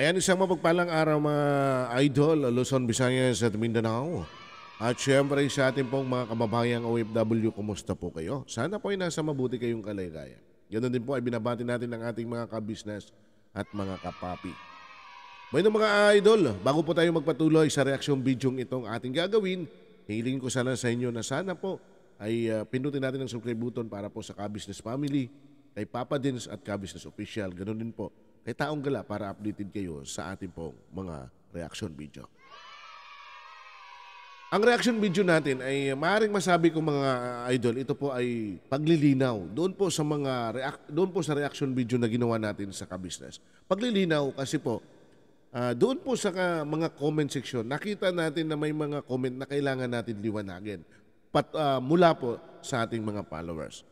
Ayan, isang mapagpalang araw mga idol, Luzon, Visayas at Mindanao. At syempre sa ating pong mga kababayang OFW, kumusta po kayo? Sana po ay nasa mabuti kayong kalagayan. Ganoon din po ay binabati natin ang ating mga kabisnes at mga kapapi. Bueno mga idol, bago po tayo magpatuloy sa reaction video itong ating gagawin, hiling ko sana sa inyo na sana po ay uh, ah, pinutin natin ang subscribe button para po sa Kabisnes Family, kay Papa Dins at Kabisnes Official. Ganoon din po kay eh, Taong Gala para updated kayo sa ating pong mga reaction video. Ang reaction video natin ay maaring masabi ko mga idol, ito po ay paglilinaw doon po sa mga react doon po sa reaction video na ginawa natin sa Kabusiness. Paglilinaw kasi po uh, doon po sa ka, mga comment section, nakita natin na may mga comment na kailangan natin liwanagin pat, uh, mula po sa ating mga followers.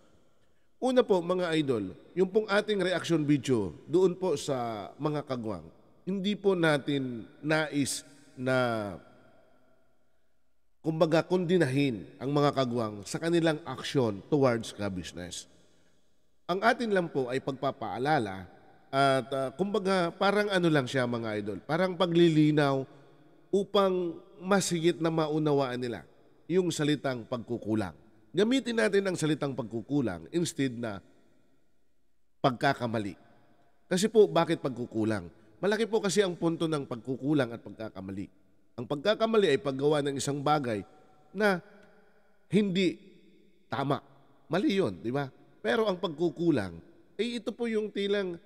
Una po mga idol, yung pong ating reaction video doon po sa mga kagwang, hindi po natin nais na kumbaga kondinahin ang mga kagwang sa kanilang action towards ka-business. Ang atin lang po ay pagpapaalala at uh, kumbaga parang ano lang siya mga idol, parang paglilinaw upang masigit na maunawaan nila yung salitang pagkukulang gamitin natin ang salitang pagkukulang instead na pagkakamali. Kasi po, bakit pagkukulang? Malaki po kasi ang punto ng pagkukulang at pagkakamali. Ang pagkakamali ay paggawa ng isang bagay na hindi tama. Mali yun, di ba? Pero ang pagkukulang, ay eh ito po yung tilang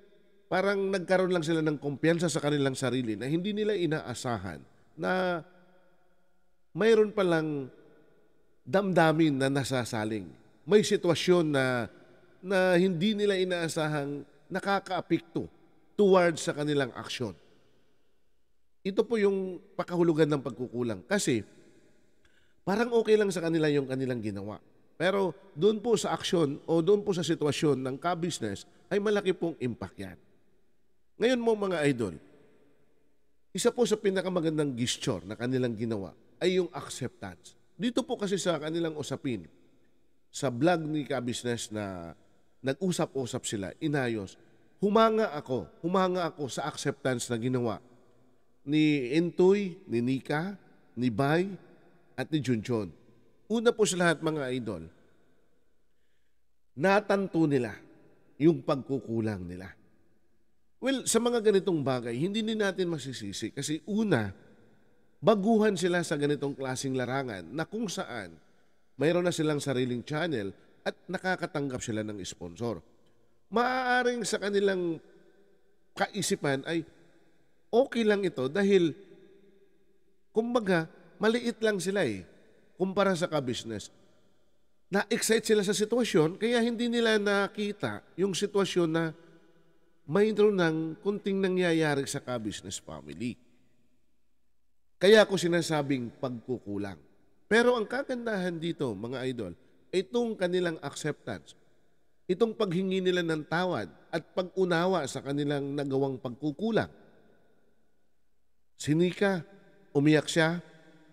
parang nagkaroon lang sila ng kumpiyansa sa kanilang sarili na hindi nila inaasahan na mayroon palang damdamin na nasasaling. May sitwasyon na, na hindi nila inaasahang nakakaapikto towards sa kanilang aksyon. Ito po yung pakahulugan ng pagkukulang. Kasi parang okay lang sa kanila yung kanilang ginawa. Pero doon po sa aksyon o doon po sa sitwasyon ng ka-business ay malaki pong impact yan. Ngayon mo mga idol, isa po sa pinakamagandang gesture na kanilang ginawa ay yung acceptance. Dito po kasi sa kanilang usapin, sa vlog ni Ka na nag-usap-usap sila, inayos, humanga ako, humanga ako sa acceptance na ginawa ni Entoy, ni Nika, ni Bay, at ni Junjun. Una po sa lahat mga idol, natanto nila yung pagkukulang nila. Well, sa mga ganitong bagay, hindi din natin masisisi kasi una, baguhan sila sa ganitong klasing larangan na kung saan mayroon na silang sariling channel at nakakatanggap sila ng sponsor. Maaaring sa kanilang kaisipan ay okay lang ito dahil kumbaga maliit lang sila eh kumpara sa ka-business. Na-excite sila sa sitwasyon kaya hindi nila nakita yung sitwasyon na mayroon ng kunting nangyayari sa ka-business family. Kaya ako sinasabing pagkukulang. Pero ang kagandahan dito, mga idol, itong kanilang acceptance, itong paghingi nila ng tawad at pag-unawa sa kanilang nagawang pagkukulang. Sinika, umiyak siya,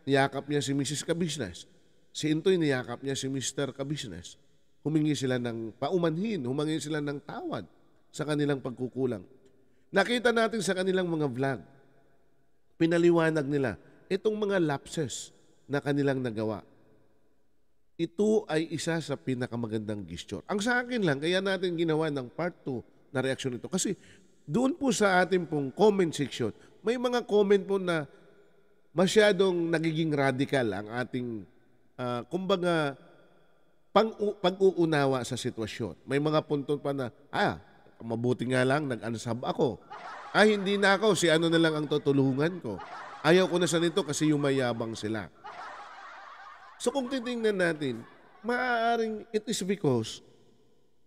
niyakap niya si Mrs. Kabisnes. Si Intoy niyakap niya si Mr. Kabisnes. Humingi sila ng paumanhin, humingi sila ng tawad sa kanilang pagkukulang. Nakita natin sa kanilang mga vlog, pinaliwanag nila itong mga lapses na kanilang nagawa. Ito ay isa sa pinakamagandang gesture. Ang sa akin lang, kaya natin ginawa ng part 2 na reaksyon ito. Kasi doon po sa ating pong comment section, may mga comment po na masyadong nagiging radical ang ating, uh, kumbaga, pag-uunawa sa sitwasyon. May mga punto pa na, ah, mabuti nga lang, nag-unsub ako. Ay, hindi na ako. Si ano na lang ang tutulungan ko. Ayaw ko na sa nito kasi yumayabang sila. So kung titingnan natin, maaaring it is because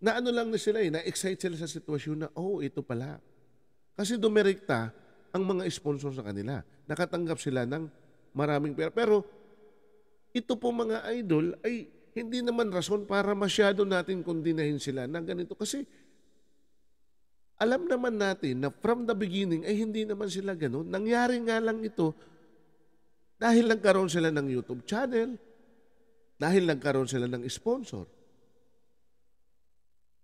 na ano lang na sila eh, na-excite sila sa sitwasyon na, oh, ito pala. Kasi dumirekta ang mga sponsor sa kanila. Nakatanggap sila ng maraming pera. Pero ito po mga idol ay hindi naman rason para masyado natin kondinahin sila na ganito. Kasi alam naman natin na from the beginning ay hindi naman sila ganun. Nangyari nga lang ito dahil lang karon sila ng YouTube channel, dahil lang karon sila ng sponsor.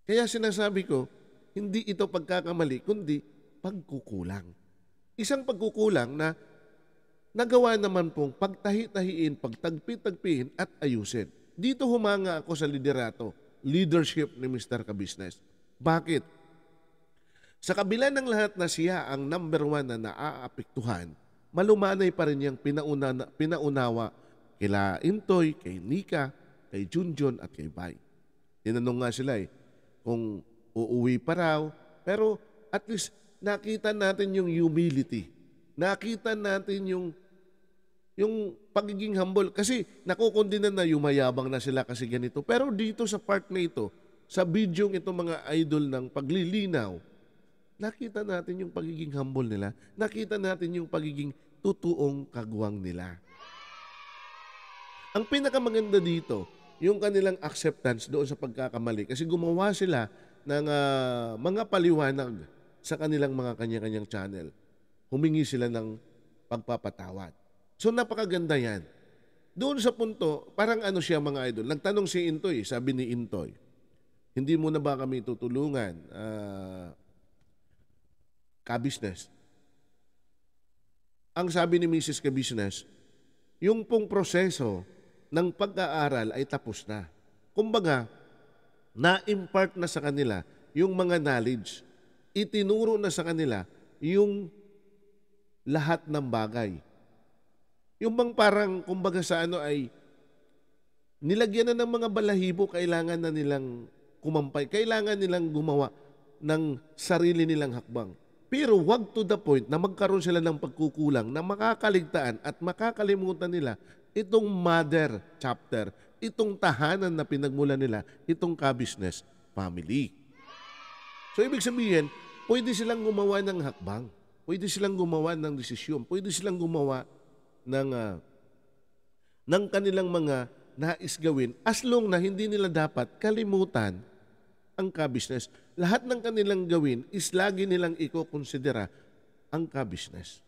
Kaya sinasabi ko, hindi ito pagkakamali, kundi pagkukulang. Isang pagkukulang na nagawa naman pong pagtahi-tahiin, pagtagpi-tagpiin at ayusin. Dito humanga ako sa liderato, leadership ni Mr. Kabisnes. Bakit? Sa kabila ng lahat na siya ang number one na naaapektuhan, malumanay pa rin niyang pinauna, pinaunawa kila Intoy, kay Nika, kay Junjun at kay Bai. Tinanong nga sila eh, kung uuwi pa raw, pero at least nakita natin yung humility. Nakita natin yung yung pagiging humble kasi nakukundi na na yumayabang na sila kasi ganito. Pero dito sa part na ito, sa bidyong itong mga idol ng paglilinaw nakita natin yung pagiging humble nila. Nakita natin yung pagiging tutuong kagwang nila. Ang pinakamaganda dito, yung kanilang acceptance doon sa pagkakamali. Kasi gumawa sila ng uh, mga paliwanag sa kanilang mga kanya-kanyang channel. Humingi sila ng pagpapatawad. So napakaganda yan. Doon sa punto, parang ano siya mga idol. Nagtanong si Intoy, sabi ni Intoy, hindi mo na ba kami tutulungan? Uh, Kabisnes. Ang sabi ni Mrs. Kabisnes, yung pong proseso ng pag-aaral ay tapos na. Kumbaga, na-impart na sa kanila yung mga knowledge. Itinuro na sa kanila yung lahat ng bagay. Yung bang parang, kumbaga sa ano ay, nilagyan na ng mga balahibo, kailangan na nilang kumampay. Kailangan nilang gumawa ng sarili nilang hakbang. Pero wag to the point na magkaroon sila ng pagkukulang na makakaligtaan at makakalimutan nila itong mother chapter, itong tahanan na pinagmula nila, itong ka-business family. So ibig sabihin, pwede silang gumawa ng hakbang. Pwede silang gumawa ng desisyon. Pwede silang gumawa ng, uh, ng kanilang mga nais gawin as long na hindi nila dapat kalimutan ang ka-business. Lahat ng kanilang gawin is lagi nilang iko-considera ang ka-business.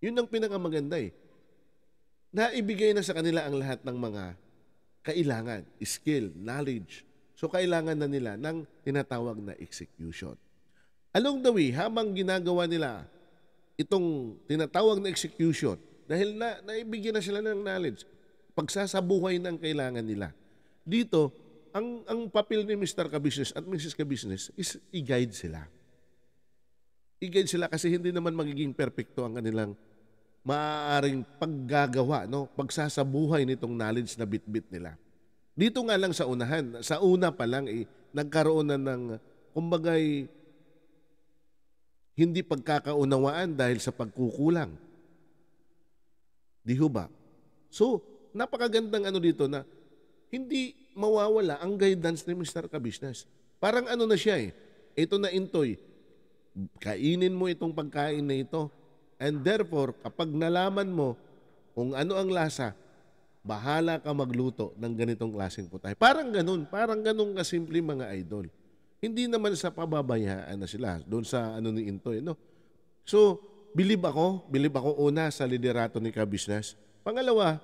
Yun ang pinakamaganda eh. Naibigay na sa kanila ang lahat ng mga kailangan, skill, knowledge. So kailangan na nila ng tinatawag na execution. Along the way, habang ginagawa nila itong tinatawag na execution, dahil na, naibigyan na sila ng knowledge, pagsasabuhay ng kailangan nila. Dito, ang, ang papel ni Mr. Kabusiness at Mrs. Kabusiness is i-guide sila. I-guide sila kasi hindi naman magiging perfecto ang kanilang maaaring paggagawa, no? pagsasabuhay nitong knowledge na bitbit nila. Dito nga lang sa unahan, sa una pa lang, eh, nagkaroon na ng, kumbagay, hindi pagkakaunawaan dahil sa pagkukulang. Di ho ba? So, napakagandang ano dito na hindi mawawala ang guidance ni Mr. Kabisnes. Parang ano na siya eh, ito na intoy, kainin mo itong pagkain na ito. And therefore, kapag nalaman mo kung ano ang lasa, bahala ka magluto ng ganitong klaseng putay. Parang ganun, parang ganun kasimple mga idol. Hindi naman sa pababayaan na sila doon sa ano ni Intoy, no? So, believe ako, believe ako una sa liderato ni Kabisnes. Pangalawa,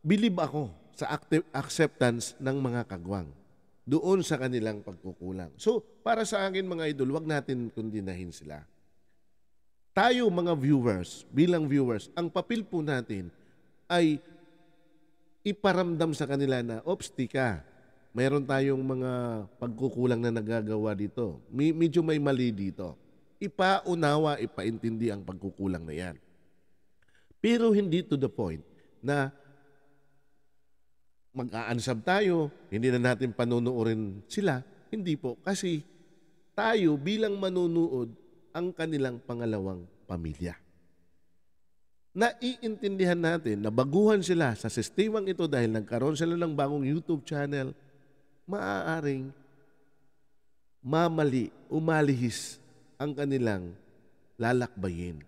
believe ako sa active acceptance ng mga kagwang doon sa kanilang pagkukulang. So, para sa akin mga idol, wag natin kundinahin sila. Tayo mga viewers, bilang viewers, ang papel po natin ay iparamdam sa kanila na, obsti ka, mayroon tayong mga pagkukulang na nagagawa dito. May, medyo may mali dito. Ipaunawa, ipaintindi ang pagkukulang na yan. Pero hindi to the point na mag-aansab tayo, hindi na natin panunuorin sila. Hindi po, kasi tayo bilang manunood ang kanilang pangalawang pamilya. Naiintindihan natin na baguhan sila sa sistemang ito dahil nagkaroon sila ng bagong YouTube channel, maaaring mamali, umalihis ang kanilang lalakbayin.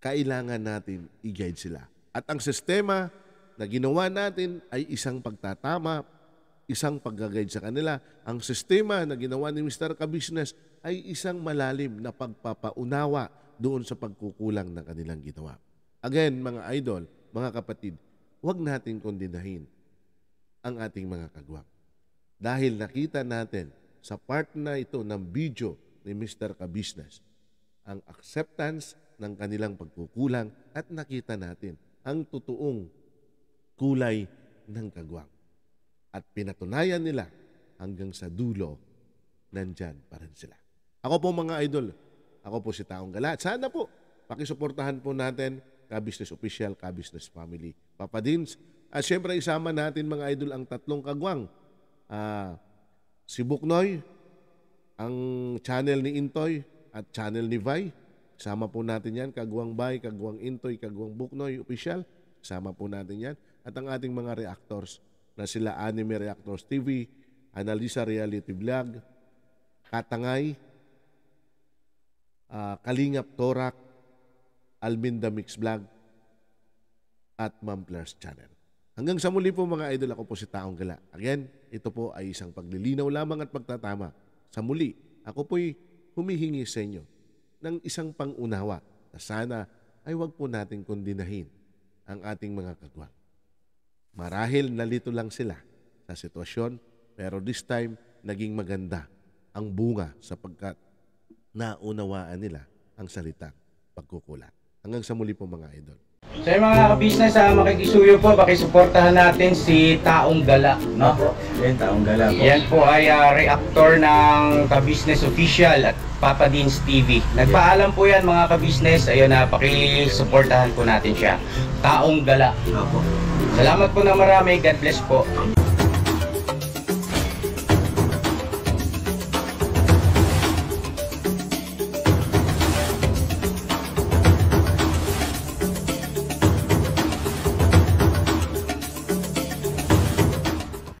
Kailangan natin i-guide sila. At ang sistema na ginawa natin ay isang pagtatama, isang pag-guide sa kanila. Ang sistema na ginawa ni Mr. Kabusiness ay isang malalim na pagpapaunawa doon sa pagkukulang ng kanilang ginawa. Again, mga idol, mga kapatid, huwag natin kondinahin ang ating mga kagwa. Dahil nakita natin sa part na ito ng video ni Mr. Kabusiness ang acceptance ng kanilang pagkukulang at nakita natin ang totoong kulay ng kagwang. At pinatunayan nila hanggang sa dulo, nandyan pa rin sila. Ako po mga idol, ako po si Taong Gala. At sana po, pakisuportahan po natin ka-business official, ka-business family. Papa Dins, at syempre isama natin mga idol ang tatlong kagwang. Uh, si Buknoy, ang channel ni Intoy at channel ni Vi. Sama po natin yan, Kagwang Bay, Kagwang Intoy, Kagwang Buknoy, official. Sama po natin yan at ang ating mga reactors na sila Anime Reactors TV, Analisa Reality Vlog, Katangay, uh, Kalingap Torak, Alminda Mix Vlog, at Mamplers Channel. Hanggang sa muli po mga idol, ako po si Taong Gala. Again, ito po ay isang paglilinaw lamang at pagtatama. Sa muli, ako po'y humihingi sa inyo ng isang pangunawa na sana ay huwag po nating kundinahin ang ating mga kagwa. Marahil nalito lang sila sa sitwasyon pero this time naging maganda ang bunga sapagkat naunawaan nila ang salitang pagkukulat. Hanggang sa muli po mga idol. Sa so, mga kabisnes business ah, makikisuyo po, pakisuportahan natin si Taong Gala. No? Yan, Taong Gala po. Yan po ay uh, reactor ng ka-business official at Papa Deans TV. Nagpaalam po yan mga kabisnes, business ayun na, uh, pakisuportahan po natin siya. Taong Gala. Opo. Salamat po na marami. God bless po.